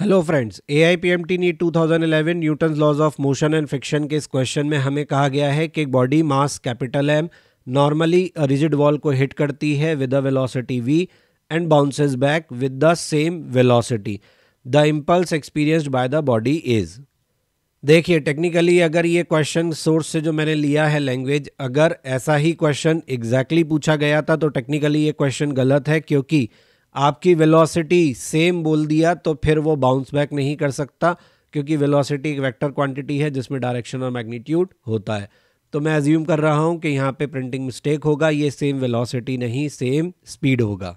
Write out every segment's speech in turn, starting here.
hello friends A I P M T NEET two thousand eleven Newton laws of motion and friction के इस question में हमें कहा गया है कि body mass capital M normally rigid wall को हिट करती है with a velocity v and bounces back with the same velocity the impulse experienced by the body is देखिए टेक्निकली अगर ये क्वेश्चन सोर्स से जो मैंने लिया है लैंग्वेज अगर ऐसा ही क्वेश्चन एग्जैक्टली exactly पूछा गया था तो टेक्निकली ये क्वेश्चन गलत है क्योंकि आपकी वेलोसिटी सेम बोल दिया तो फिर वो बाउंस बैक नहीं कर सकता क्योंकि वेलोसिटी एक वेक्टर क्वांटिटी है जिसमें डायरेक्शन और मैग्नीट्यूड होता है तो मैं एज्यूम कर रहा हूँ कि यहाँ पे प्रिंटिंग मिस्टेक होगा ये सेम वेलोसिटी नहीं सेम स्पीड होगा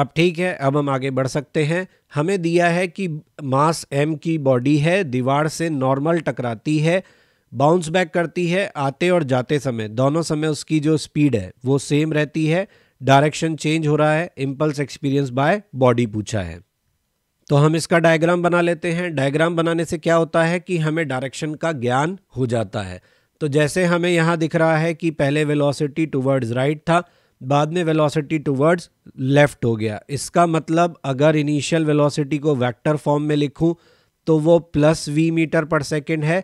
अब ठीक है अब हम आगे बढ़ सकते हैं हमें दिया है कि मास एम की बॉडी है दीवार से नॉर्मल टकराती है बाउंस बैक करती है आते और जाते समय दोनों समय उसकी जो स्पीड है वो सेम रहती है डायरेक्शन चेंज हो रहा है इम्पल्स एक्सपीरियंस बाय बॉडी पूछा है तो हम इसका डायग्राम बना लेते हैं डायग्राम बनाने से क्या होता है कि हमें डायरेक्शन का ज्ञान हो जाता है तो जैसे हमें यहाँ दिख रहा है कि पहले वेलोसिटी टूवर्ड्स राइट था बाद में वेलोसिटी टूवर्ड्स लेफ़्ट हो गया इसका मतलब अगर इनिशियल वेलोसिटी को वेक्टर फॉर्म में लिखूं तो वो प्लस वी मीटर पर सेकेंड है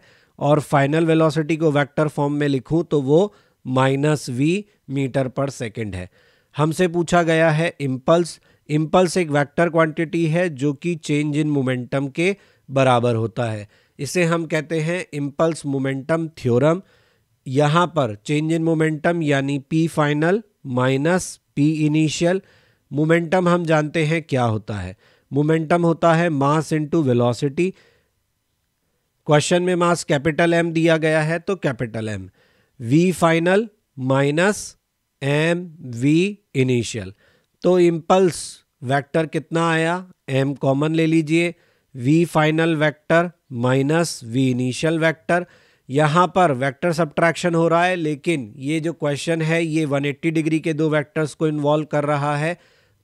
और फाइनल वेलोसिटी को वेक्टर फॉर्म में लिखूं तो वो माइनस वी मीटर पर सेकेंड है हमसे पूछा गया है इम्पल्स इम्पल्स एक वेक्टर क्वांटिटी है जो कि चेंज इन मोमेंटम के बराबर होता है इसे हम कहते हैं इम्पल्स मोमेंटम थ्योरम यहाँ पर चेंज इन मोमेंटम यानी p final minus p initial momentum हम जानते हैं क्या होता है मोमेंटम होता है मास इनटू वेलोसिटी क्वेश्चन में मास कैपिटल एम दिया गया है तो capital M v final minus M v initial तो इम्पल्स वेक्टर कितना आया एम कॉमन ले लीजिए v final vector minus v initial vector यहाँ पर वेक्टर सब्ट्रैक्शन हो रहा है लेकिन ये जो क्वेश्चन है ये 180 डिग्री के दो वेक्टर्स को इन्वॉल्व कर रहा है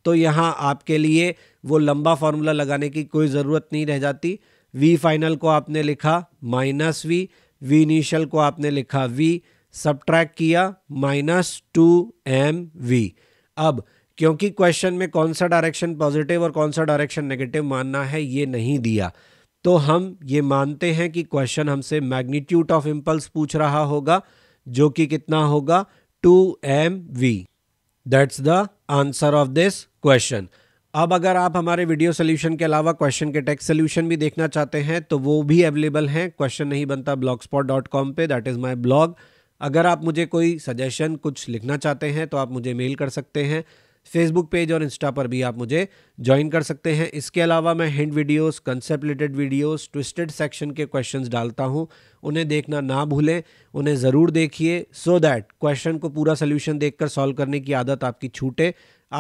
तो यहाँ आपके लिए वो लंबा फार्मूला लगाने की कोई ज़रूरत नहीं रह जाती वी फाइनल को आपने लिखा माइनस वी वी इनिशियल को आपने लिखा वी सब्ट्रैक किया माइनस टू एम वी अब क्योंकि क्वेश्चन में कौन सा डायरेक्शन पॉजिटिव और कौन सा डायरेक्शन नेगेटिव मानना है ये नहीं दिया तो हम ये मानते हैं कि क्वेश्चन हमसे मैग्नीट्यूड ऑफ इम्पल्स पूछ रहा होगा जो कि कितना होगा two M v that's the answer of this question अब अगर आप हमारे वीडियो सोल्यूशन के अलावा क्वेश्चन के टेक्स्ट सोल्यूशन भी देखना चाहते हैं तो वो भी अवेलेबल हैं क्वेश्चन नहीं बनता ब्लॉग स्पॉट डॉट कॉम पे दैट इज़ माई ब्लॉग अगर आप मुझे कोई सजेशन कुछ लिखना चाहते हैं तो आप मुझे मेल कर सकते हैं फेसबुक पेज और इंस्टा पर भी आप मुझे ज्वाइन कर सकते हैं इसके अलावा मैं hint videos concept related videos twisted section के क्वेश्चंस डालता हूं उन्हें देखना ना भूलें उन्हें ज़रूर देखिए सो दैट क्वेश्चन को पूरा सोल्यूशन कर सॉल्व करने की आदत आपकी छूटे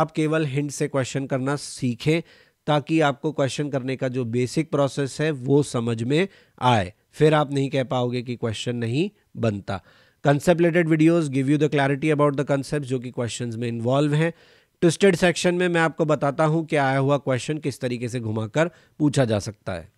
आप केवल हिंट से क्वेश्चन करना सीखें ताकि आपको क्वेश्चन करने का जो बेसिक प्रोसेस है वो समझ में आए फिर आप नहीं कह पाओगे कि क्वेश्चन नहीं बनता concept videos give you the clarity about the concept जो कि क्वेश्चन में इन्वॉल्व हैं ट्विस्टेड सेक्शन में मैं आपको बताता हूँ कि आया हुआ क्वेश्चन किस तरीके से घुमाकर पूछा जा सकता है